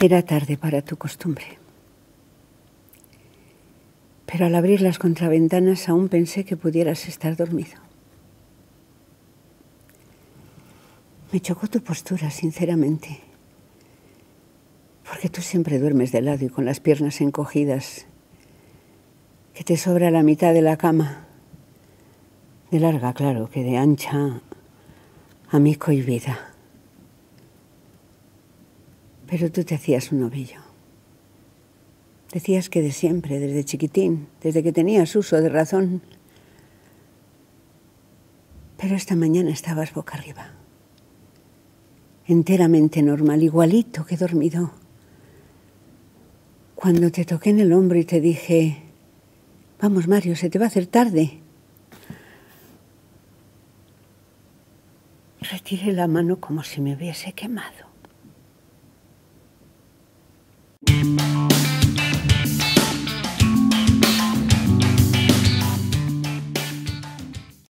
Era tarde para tu costumbre. Pero al abrir las contraventanas aún pensé que pudieras estar dormido. Me chocó tu postura, sinceramente, porque tú siempre duermes de lado y con las piernas encogidas, que te sobra la mitad de la cama, de larga, claro, que de ancha, amigo y vida. Pero tú te hacías un novillo. Decías que de siempre, desde chiquitín, desde que tenías uso de razón. Pero esta mañana estabas boca arriba, enteramente normal, igualito que dormido. Cuando te toqué en el hombro y te dije, vamos Mario, se te va a hacer tarde. Retiré la mano como si me hubiese quemado.